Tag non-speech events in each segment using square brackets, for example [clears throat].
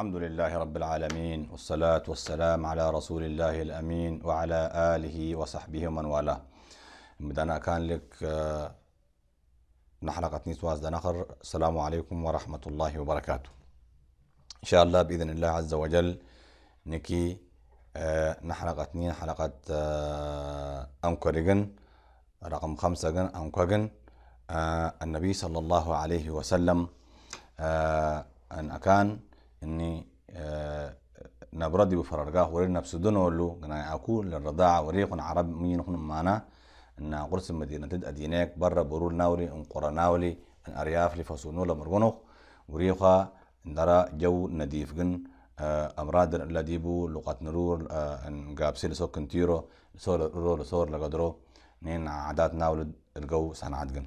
الحمد لله رب العالمين والصلاة والسلام على رسول الله الأمين وعلى آله وصحبه ومن والاه بدنا كان لك آه، نحلقة حلقة دنخر السلام عليكم ورحمة الله وبركاته إن شاء الله بإذن الله عز وجل نكي نحلقة آه، نين حلقة آه، أنكوريجن رقم خمسة جن أنكوريجن النبي صلى الله عليه وسلم أن أكان اني آه، نبردي بفررقاه ورينا بسدنو ولو قنا اكون للرضاعة وريق عرب مين هنا معنا ان قرص المدينة تد أدينك برا برول ناولي ان قرا ناولي ان ارياف لي فسونولا مرغنوخ وريقا درا جو نديف جن آه، امراض لا ديبو لغات نرور آه، ان جابسي لسو كنتيرو لسو رول لسور لقدرو نين عادات ناول الجو سنعدجن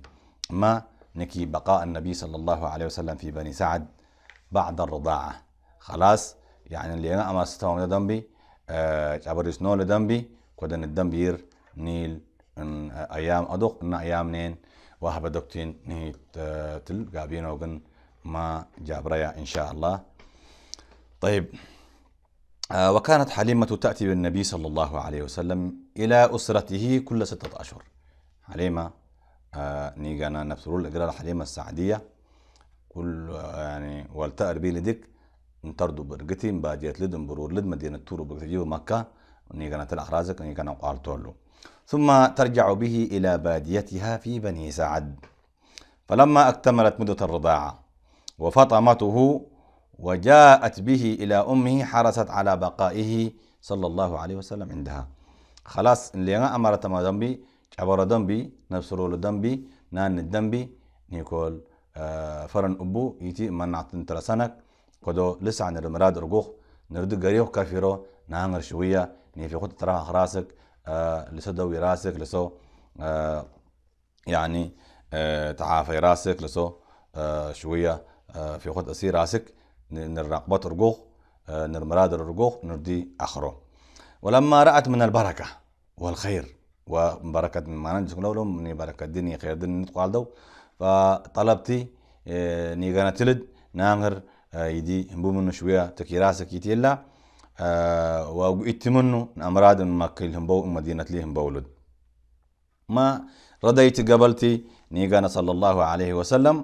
ما نكي بقاء النبي صلى الله عليه وسلم في بني سعد بعد الرضاعة خلاص يعني اللي أنا أمستهم لدنبي آه، نول دمبي كودن الدمبير نيل آه، أيام أدق إن أيام نين وهب دكتين نهي آه، تل جابين وقن ما جابريا إن شاء الله طيب وكانت حليمة تأتي بالنبي صلى الله عليه وسلم إلى أسرته كل ستة أشهر حليمة نيجانا نبسرول إجرال حليمة السعدية كل يعني والتأر بي لديك نطردو برقتي مباجيت لدن برور لد مدينة تورو بكتجيو مكة نيقنا تلأخرازك نيقنا قارتولو ثم ترجع به إلى باديتها في بني سعد فلما اكتملت مدة الرضاعة وفطمته وجاءت به إلى أمه حرصت على بقائه صلى الله عليه وسلم عندها خلاص اللي أنا أمرت ما ذنبي عبر ذنبي نفسرول ذنبي نان الذنبي نيكول فرن أبو يتي من عطن ترسانك كدو لسع نرمراد رقوخ نرد قريخ كافيرو نانغر شوية نيفي خط تراها خراسك آه، لسو دوي راسك لسو آه، يعني آه، تعافي راسك لسو شوية في خط أسير راسك نرقبات رقوخ نرمراد رغوخ نردي أخرو ولما رأت من البركة والخير وبركة من معنى لهم من بركة الدنيا خير دنيا نتقال دو فطلبتي نيغانا تلد نانغر يدي همبومنو شوية تكيراسة كيتيلا أه اتمنو نامراد من مكل هنبو مدينة لي همبولد ما رديت قبلتي نيغانا صلى الله عليه وسلم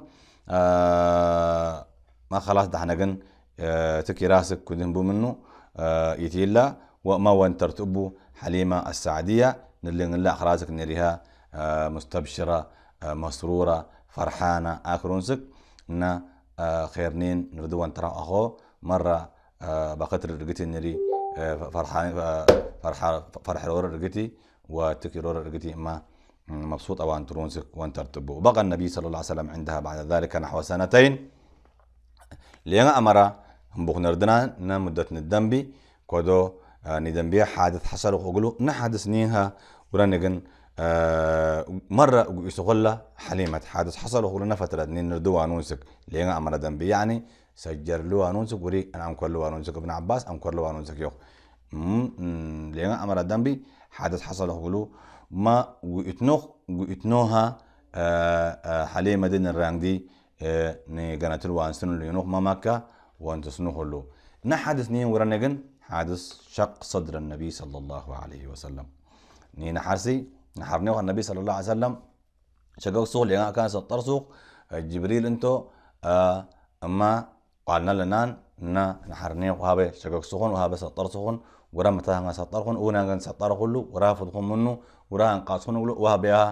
ما خلاص دحنقن أه كود همبومنو كنت هنبو يتيلا وما وانترت أبو حليمة السعدية نلين الله أخراسك نريها مستبشرة مسرورة فرحانة آخرونسك نا آه، خيرنين نردوان ترى أخو مرة آه، بقتر رقتي نري آه، فرحان فرحة فرح رور رقتي وتكي رور رقتي ما مبسوط أوان ترونسك وان ترتبه بقى النبي صلى الله عليه وسلم عندها بعد ذلك نحو سنتين لين هم بغ نردنا نمدة ندمبي كودو ندمبي حادث حصل وقولوا نحادث نيها ورنجن آه، مرة يسغل حليمة حادث حصل وغلنا فترة نين ردوا نونسك لين عمل دنبي يعني سجر له نونسك وري أنا أمكر له نونسك ابن عباس أمكر له يوخ يخ لين عمل دنبي حادث حصل وغلو ما ويتنوخ ويتنوها آه، آه، حليمة دين الراندي ني قنات الوان سنو لينوخ ما مكة وانت سنوخ له نحادث نين ورنجن حادث شق صدر النبي صلى الله عليه وسلم نين حارسي حرنيه النبي صلى الله عليه وسلم شقوق سوق لأنها كان سوق جبريل انتو آه، أما قالنا لنا نا نحرنيو وهابي شقوق سوقون وهابي سترسوقون ورا سطر خون ونا كان ستر كله ورا فضخون منه ورا خون له وهابيها آه،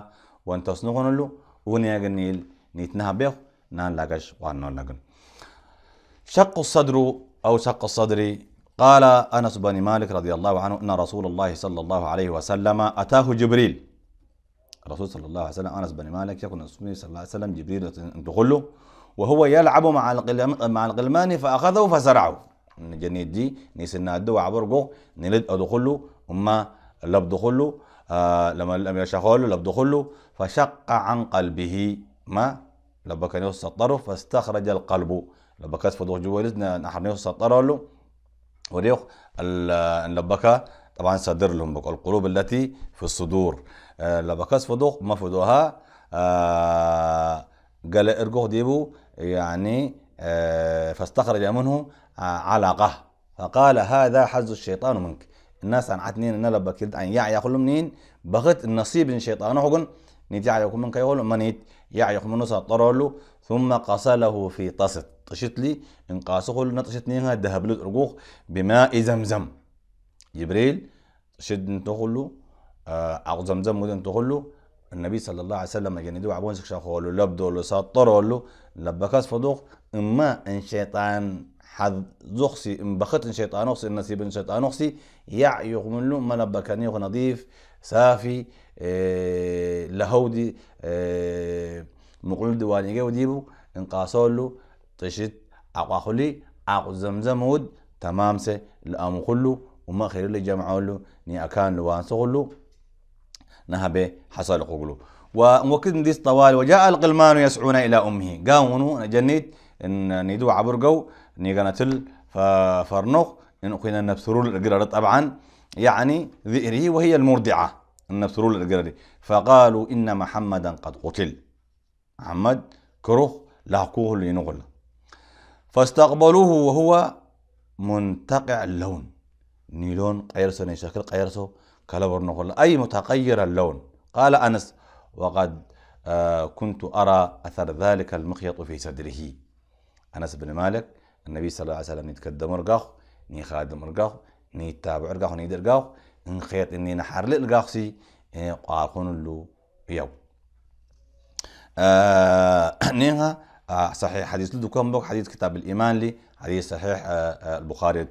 وانت سنغون لو ونا جنيل نيتنها بيخ نان لاقش وانو لاقن شق الصدر أو شق الصدر قال أنس بن مالك رضي الله عنه أن رسول الله صلى الله عليه وسلم أتاه جبريل الرسول صلى الله عليه وسلم أنس بن مالك يقول النبي صلى الله عليه وسلم جبريل دخله وهو يلعب مع مع الغلمان فأخذه فزرعه جنيد دي نيس الدو عبرقو نلد أدخله أما لب دخله آه لما لم يشخله لب دخله فشق عن قلبه ما لبك نيوس الطرف فاستخرج القلب لبكت فدوخ جوالس نحن الطرف له وريخ اللبكة طبعا صدر لهم القلوب التي في الصدور آه، اللبكة فدوق ما فدوها آه، قال ارجوه ديبو يعني آه، فاستخرج منه علاقة فقال هذا حز الشيطان منك الناس عن عتنين ان لبكت عن يعي يقول منين بغت النصيب من الشيطان حقن نيت يعي يقول منك يقول منيت يعي يقول منه ثم قصله في طست طشت لي انقاسه لنا طشتنيها ذهب له ارقوق بماء زمزم جبريل شد نتخلو آه زمزم مدن تخلو النبي صلى الله عليه وسلم جندو عبون سكشا خولو لبدو لو سطرو لو لبكاس فضوخ اما ان شيطان حد زخسي ان بخت ان شيطان اخسي النسيب ان شيطان اخسي يع يغمن له ما لبكانيخ نظيف صافي إيه لهودي إيه مقلد وانيجي وديبو انقاسولو طشت عقا خلي أقوى زمزم ود سي لأم خلو وما خير اللي جمعوا له ني أكان لوان خلو نهبه حصل ومؤكد من ديس طوال وجاء القلمان يسعون إلى أمه قاموا جنيت إن ندو عبرقو نيقنتل فرنخ إن أخينا نبسرول القرر طبعا يعني ذئره وهي المرضعة النبسرول القرر فقالوا إن محمدا قد قتل محمد كروخ لاقوه لينغل فاستقبلوه وهو منتقع اللون نيلون قيرسو نيشكل قيرسو كالبر نقول أي متغير اللون قال أنس وقد آه، كنت أرى أثر ذلك المخيط في صدره أنس بن مالك النبي صلى الله عليه وسلم يتقدم رقاخ ني خادم رقاخ ني تابع رقاخ ني درقاخ إن خيط إني نحر لرقاخ سي قاقون له يو آه [clears throat] نيها آه، صحيح حديث لدكم بوك حديث كتاب الإيمان لي حديث صحيح آه، آه، البخاري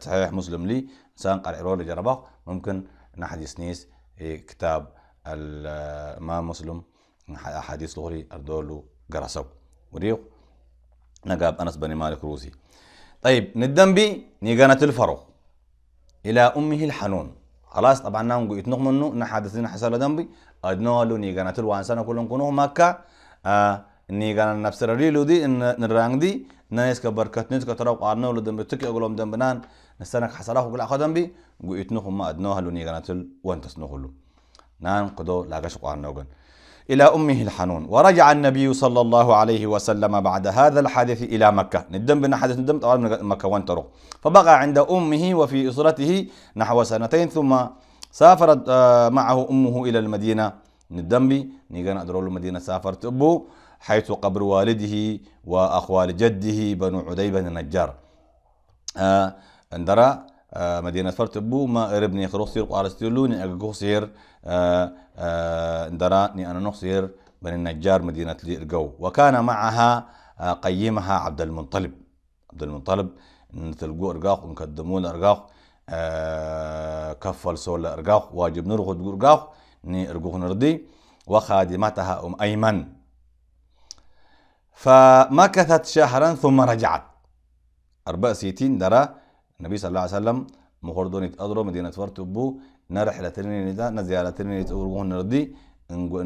صحيح مسلم لي إنسان قرأ رول جرباق ممكن نحديث نيس كتاب الإمام مسلم حديث لغري أردولو قرأسو وريو نقاب أنس بن مالك روزي طيب بي نيقانة الفرو إلى أمه الحنون خلاص طبعا نانقو نعم يتنقمنو نحادثين حصل دنبي أدنولو نيقانة الوانسان كلهم كنوه مكة آه نيجان نفس الريلو دي إن نرانج دي ناس كبركات ناس كتراو قارنا ولا دم بتكي أقولهم دم بنان نستنك حصلاه وقول أخدم بي ويتنوهم ما أدنوها لو نیگان تل وانت خلو نان قدو لاقش قارنا وقن إلى أمه الحنون ورجع النبي صلى الله عليه وسلم بعد هذا الحادث إلى مكة ندم بنا حدث ندم طوال من مكة وانترو فبقى عند أمه وفي أسرته نحو سنتين ثم سافرت آه، معه أمه إلى المدينة ندم بي نيغان أدرول المدينة سافرت أبو حيث قبر والده وأخوال جده بنو عدي بن النجار آه اندرا آه مدينة فرتبو ما اربني خروصير وارستيلوني أقوصير آه آه اندرا ني أنا نخصير بن النجار مدينة ليرقو وكان معها آه قيمها عبد المنطلب عبد المنطلب نتلقو أرقاق ونقدمون أرقاق آه كفل سول أرقاق واجب نرغد أرقاق ني أرقوه نردي وخادمتها أم أيمن فمكثت شهرا ثم رجعت 64 درا النبي صلى الله عليه وسلم مخردون أضرب مدينة فرتبو نرحلة ترنيني دا نزيارة ترنيني تقولون نردي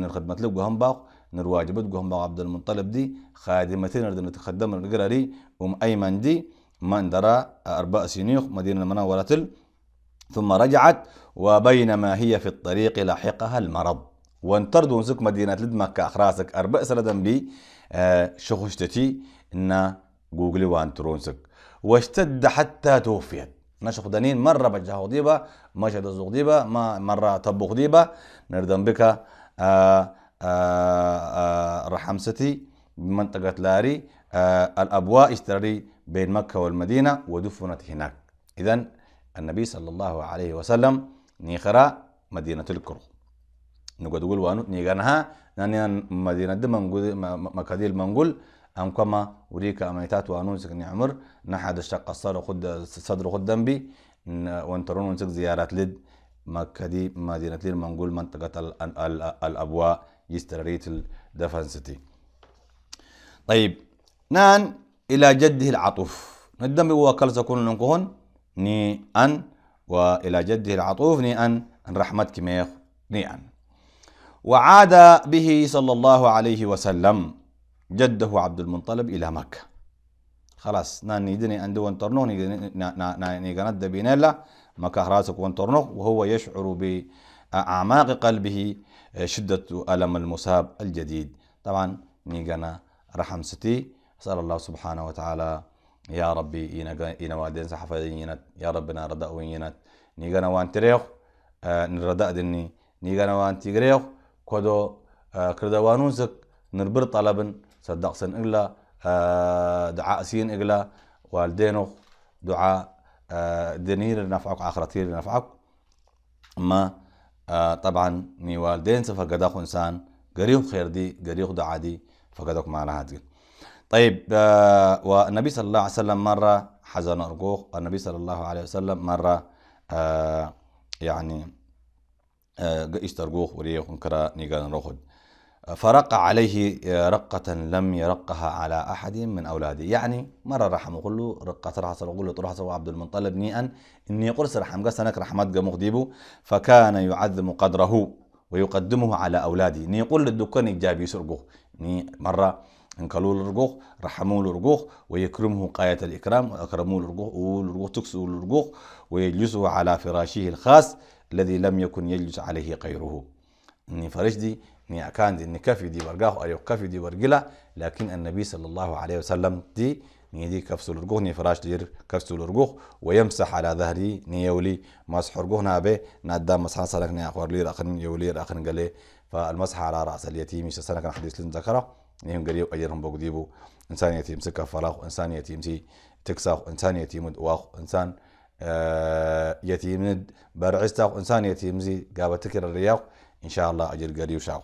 الخدمة لك قهم باق نرواجبت قهم باق عبد المطلب دي خادمتين نردي نتخدم القراري أم أيمن دي من درا أربع سينيخ مدينة منورة ثم رجعت وبينما هي في الطريق لحقها المرض وانطرد ونزك مدينة لدمك اخراسك أربع سردن بي آه شخشتتي إن جوجل وان ترونسك واشتد حتى توفيت نشخ دنين مرة بجه غضيبة مشهد الزغضيبة ما مرة طب غضيبة نردن بك آه آه آه رحمستي بمنطقة لاري آه الأبواء اشتري بين مكة والمدينة ودفنت هناك إذا النبي صلى الله عليه وسلم نيخرا مدينة الكرخ نقد قول وانو نيغانها نانيان مدينة دي منقود مكاديل منقول أم كما وريك أميتات وانو سكن عمر نحد الشق صار خد صدر خد دمبي وانترون ونسك زيارات لد مكادي مدينة لير منقول منطقة ال ال ال الأبواء يستريت الدفنسيتي طيب نان إلى جده العطوف ندم بوكل سكون لنكهن ني أن وإلى جده العطوف ني أن رحمتك ميخ ني أن وعاد به صلى الله عليه وسلم جده عبد المطلب إلى مكة خلاص ناني دني أندو انترنوه ناني قند الله مكة راسك وانترنوه وهو يشعر بأعماق قلبه آه، شدة ألم المصاب الجديد طبعا نيجانا رحم ستي أسأل الله سبحانه وتعالى يا ربي إنا والدين ينات يا ربنا رداء وينات نيجانا وان تريخ آه، نرداء دني نيجانا وان تيغريخ كودو آه، كردوانوزك نربر طلبن سن إغلا آه، دعاء سين إغلا والدينو دعاء آه، دنير نفعك آخرتير نفعك ما طبعا ني والدين فقداخ إنسان قريخ خير دي قريخ دعاء دي فقدك معنا لها طيب والنبي صلى الله عليه وسلم مرة حزن أرقوخ النبي صلى الله عليه وسلم مرة يعني إشترجوخ آه، وريخ كرا نيجان روخد آه، فرق عليه آه، رقة لم يرقها على أحد من أولاده يعني مرة رحم له رقة رحصة له عبد المطلب نيئا إني قرص رحم قسنك رحمات جمخ ديبو فكان يعذم قدره ويقدمه على أولادي ني قل للدكان جابي سرقوه ني مرة انكلوا الرقوخ رحموا الرقوخ ويكرمه قاية الإكرام وأكرموا الرقوخ والرقوخ تكسوا ويجلسه على فراشه الخاص الذي لم يكن يجلس عليه غيره ني فرش دي ني كان دي كفي دي برقاه أريو كفي دي برقلة لكن النبي صلى الله عليه وسلم دي نيدي كفس الرجوخ ني فراش دير كفس الرجوخ ويمسح على ظهري ني يولي مسح رجوخ نابه نادا مسح سلك ني أخوار لير اخن يولي اخن قلي فالمسح على راس اليتيم مش سنه كان حديث ذكره نيهم قريب اجرهم بقديبو انسان يتيم سكه فراغ انسان يتيم سي تكساخ انسان يتيم واخ انسان آه، يتيم برعستاق إنسان يتيمزي قابة تكر الرياق إن شاء الله أجر قريب شاق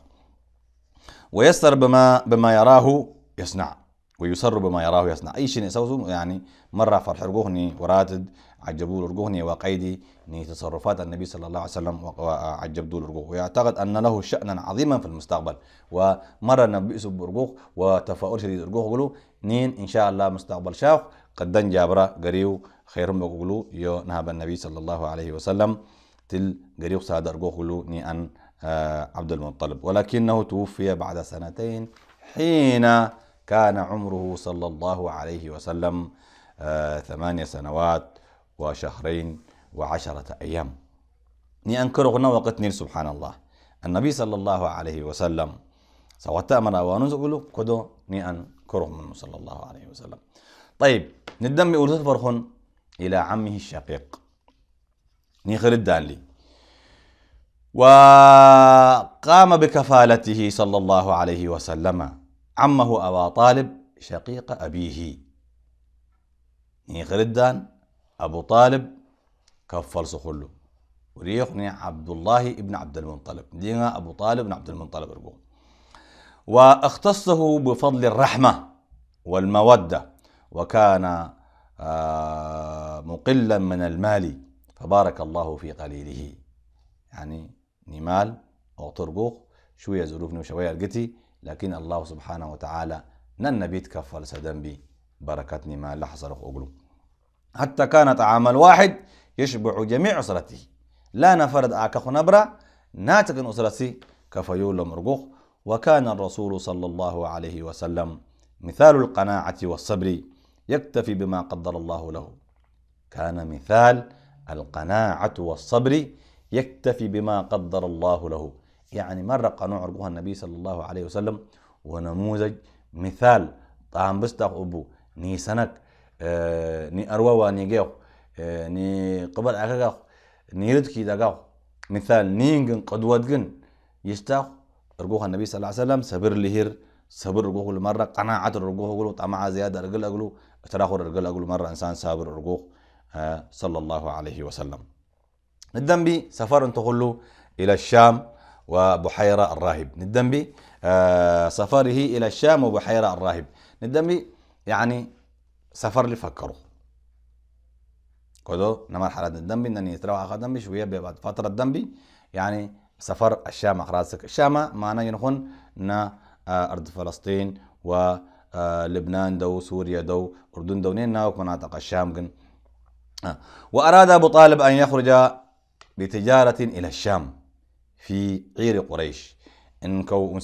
ويسر بما بما يراه يصنع ويسر بما يراه يصنع أي شيء يسوسه يعني مرة فرح رقوهني وراتد عجبوا رقوهني وقيدي ني تصرفات النبي صلى الله عليه وسلم وعجبوا رقوه ويعتقد أن له شأنا عظيما في المستقبل ومرة نبي رقوه وتفاؤل شديد رقوه قلو نين إن شاء الله مستقبل شاق قد جابرة قريب خير مغلو يو نهب النبي صلى الله عليه وسلم تل قريق سادر غوغلو ني أن آه، عبد المطلب ولكنه توفي بعد سنتين حين كان عمره صلى الله عليه وسلم آه، ثمانية سنوات وشهرين وعشرة أيام ني أنكرغنا وقت نير سبحان الله النبي صلى الله عليه وسلم سوات أمر أوانوز أقولو كدو ني أنكرغ منه صلى الله عليه وسلم طيب ندم أولوث فرخون إلى عمه الشقيق نخر الدانلي وقام بكفالته صلى الله عليه وسلم عمه أبا طالب شقيق أبيه نخر الدان أبو طالب كفل سخله وريقني عبد الله ابن عبد المنطلب دينا أبو طالب بن عبد المنطلب ربو. واختصه بفضل الرحمة والمودة وكان آه، مقلا من المال فبارك الله في قليله يعني نمال أو طربوخ شوية ظروفني وشوية رقتي لكن الله سبحانه وتعالى نن بيتكفل سدنبي بركتني ما لحصل أقلو حتى كان طعام الواحد يشبع جميع أسرته لا نفرد أكخ نبرة ناتق أسرتي كفيول مرقوخ وكان الرسول صلى الله عليه وسلم مثال القناعة والصبر يكتفي بما قدر الله له كان مثال القناعة والصبر يكتفي بما قدر الله له يعني مرة قنوع رجوها النبي صلى الله عليه وسلم ونموذج مثال طعم بستق أبو ني سنك آه ني أروى ني جيو آه ني قبل أخيك ني ردكي دقاو مثال نينجن قدوتجن يستاق رجوها النبي صلى الله عليه وسلم صبر لهير صبر رجوه المرة قناعة رجوه قلو طمع زيادة رجل أقلو تراخور رجل أقول مرة إنسان صابر أرجوه آه، صلى الله عليه وسلم ندم سفر تقول إلى الشام وبحيرة الراهب ندم آه، سفره إلى الشام وبحيرة الراهب ندم يعني سفر لفكره فكروا كده نما حالة الدنبي انني يتروح اخذ دنبي شوية بعد فترة دنبي يعني سفر الشام اخراسك الشام معنا ينخون نا آه، ارض فلسطين و آه، لبنان دو سوريا دو أردن دو نين ناوك مناطق الشام جن. آه، وأراد أبو طالب أن يخرج بتجارة إلى الشام في غير قريش إن كو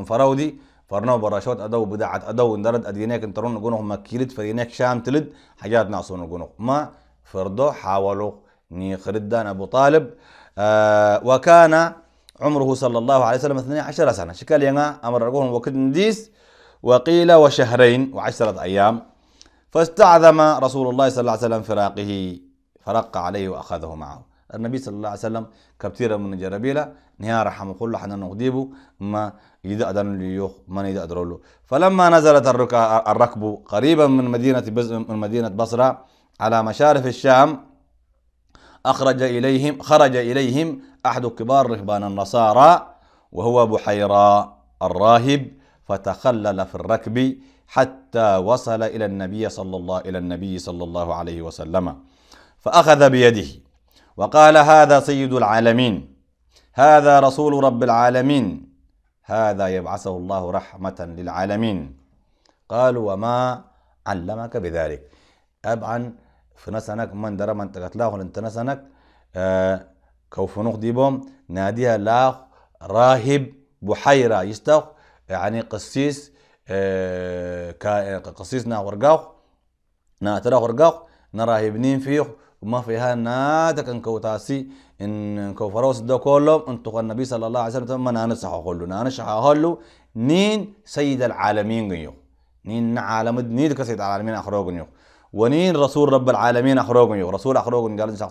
انفرودي فرنو براشوت أدو بدعت أدو اندرد أدينيك انترون نقونه ما كيلد فرينيك شام تلد حاجات ناصون نقونه ما فردو حاولوا نيخردان أبو طالب آه وكان عمره صلى الله عليه وسلم 12 سنة شكال ينا أمر رقوهم وكد نديس وقيل وشهرين وعشرة أيام فاستعذم رسول الله صلى الله عليه وسلم فراقه فرق عليه وأخذه معه النبي صلى الله عليه وسلم كبتيرا من جربيلة نهار رحمه الله حنا نغديبو ما دان ليوخ من يدأ له فلما نزلت الركب قريبا من مدينة من مدينة بصرة على مشارف الشام أخرج إليهم خرج إليهم أحد كبار رهبان النصارى وهو بحيرة الراهب فتخلل في الركب حتى وصل إلى النبي صلى الله إلى النبي صلى الله عليه وسلم فأخذ بيده وقال هذا سيد العالمين هذا رسول رب العالمين هذا يبعثه الله رحمة للعالمين قالوا وما علمك بذلك طبعا في نسنك من درى من تقتلاه انت نسنك آه كوفنوخ ديبوم ناديها لاخ راهب بحيرة يستخ يعني قسيس آه، قسيس نا ورقاق نا ترى ورقاق نرى هبنين فيه وما فيها نادك انكوتاسي ان كوفروس دو كلهم انتو النبي صلى الله عليه وسلم ما انا صح اقول انا نين سيد العالمين يو نين عالم نيد كسيد العالمين اخروغن يو ونين رسول رب العالمين اخروغن يو رسول اخروغن قال صح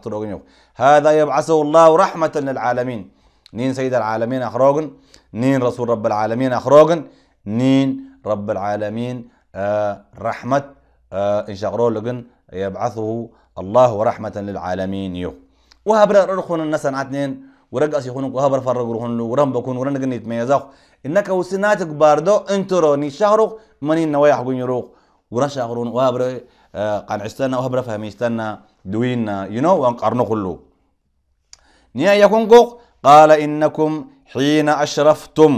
هذا يبعثه الله رحمه للعالمين نين سيد العالمين أخراجن نين رسول رب العالمين أخراجن نين رب العالمين آه رحمة آه إن شاء الله يبعثه الله رحمة للعالمين يو وهبر رخون الناس عتنين ورجع سيخونك وهبر فرق رخون ورم بكون ورن جن يتميزه إنك وسناتك باردو انتروني شهرك منين نوايا حقون يروخ ورشا أخرون وهبر آه قان عستنا وهبر فهميستنا دوينا يو نو وانقرنو كله نيا يكون قال إنكم حين أشرفتم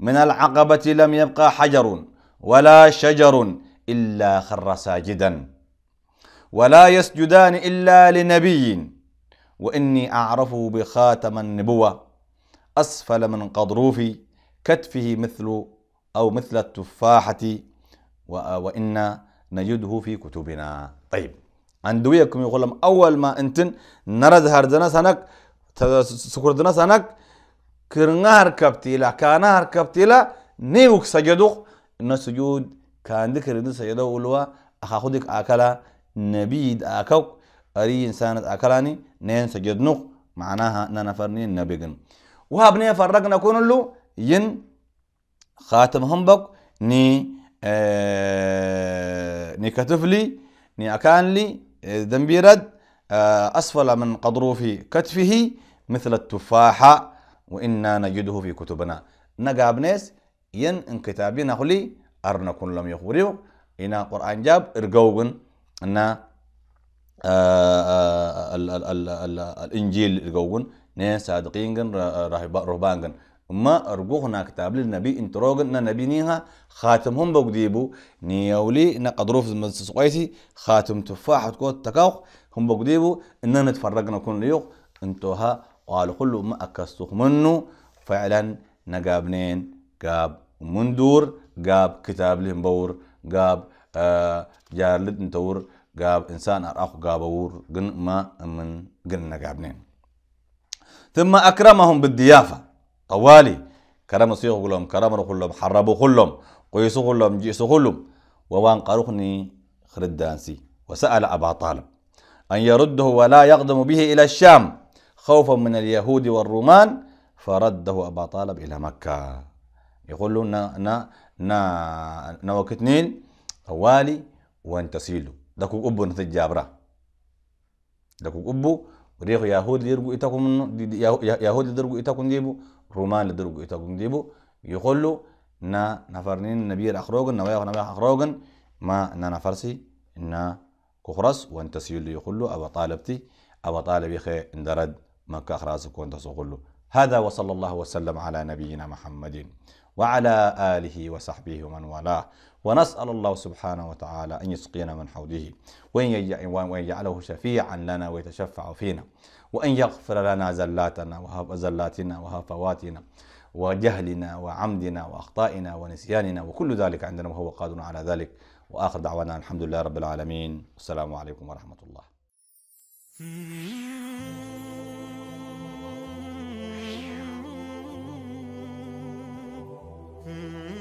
من العقبة لم يبقى حجر ولا شجر إلا خر ساجدا ولا يسجدان إلا لنبي وإني أعرفه بخاتم النبوة أسفل من قضروفي كتفه مثل أو مثل التفاحة وإنا نجده في كتبنا طيب عندويكم يقول لهم أول ما أنتن نرد هردنا سنك سانك كرنا هركبتيلا كانا هركبتيلا نيوك سجدوك إن سجود كان ذكر إن سجدو أولوا أخاخدك أكلا نبيد أكوك أري إنسانة أكلاني نين سجدنوك معناها ننفرني نبيغن وهابني فرقنا كونلو ين خاتم همبك ني آه ني كتفلي ني أكانلي ذنبيرد آه،, آه أسفل من قضروف كتفه مثل التفاحة وإنا نجده في كتبنا ناس ين انكتابين أرنا كن لم يخوريو إنا قرآن جاب إرقوغن إن آه، آه، الإنجيل إرقوغن ناس صادقين رهبانغن ما أرجوهنا كتاب للنبي انتروجن النبي نيها خاتمهم بقديبو نيولي نقدروف سقيتي خاتم تفاح تكون تكاوخ هم بقديبو إننا نتفرجنا كن ليوخ انتوها قالوا كل ما أكستو منه فعلا نقابنين قاب مندور قاب كتاب لهم بور قاب آه جارلد نتور قاب إنسان أرأخ قابور قن ما من قن نقابنين ثم أكرمهم بالضيافة طوالي كرم سيخ كلهم كرم كلهم حربوا كلهم قيسوا كلهم جيسوا كلهم ووان قرقني خردانسي وسأل أبا طالب أن يرده ولا يقدم به إلى الشام خوفا من اليهود والرومان فرده أبا طالب إلى مكة يقول له نا نا نا نوك اثنين أولي وانتسيلو داكو أبو نتج جابرا داكو أبو ريخ يهود يرجو إتاكم يهود يرجو إتاكم ديبو رومان يرجو إتاكم ديبو يقول له نا نفرنين نبير أخروجن نوايا نوايا اخروغن ما نا نفرسي نا كخرس وانتسيلو يقول له أبا طالبتي أبا طالب يخي اندرد maka kharasu konta sugullu هذا وصلى الله وسلم على نبينا محمد وعلى آله وصحبه ومن والاه ونسأل الله سبحانه وتعالى أن يسقينا من حوله وأن يجعله شفيعا لنا ويتشفع فينا وأن يغفر لنا زلاتنا وزلاتنا وهفواتنا وجهلنا وعمدنا وأخطائنا ونسياننا وكل ذلك عندنا وهو قادر على ذلك وآخر دعوانا الحمد لله رب العالمين والسلام عليكم ورحمة الله hmm. Mm-hmm.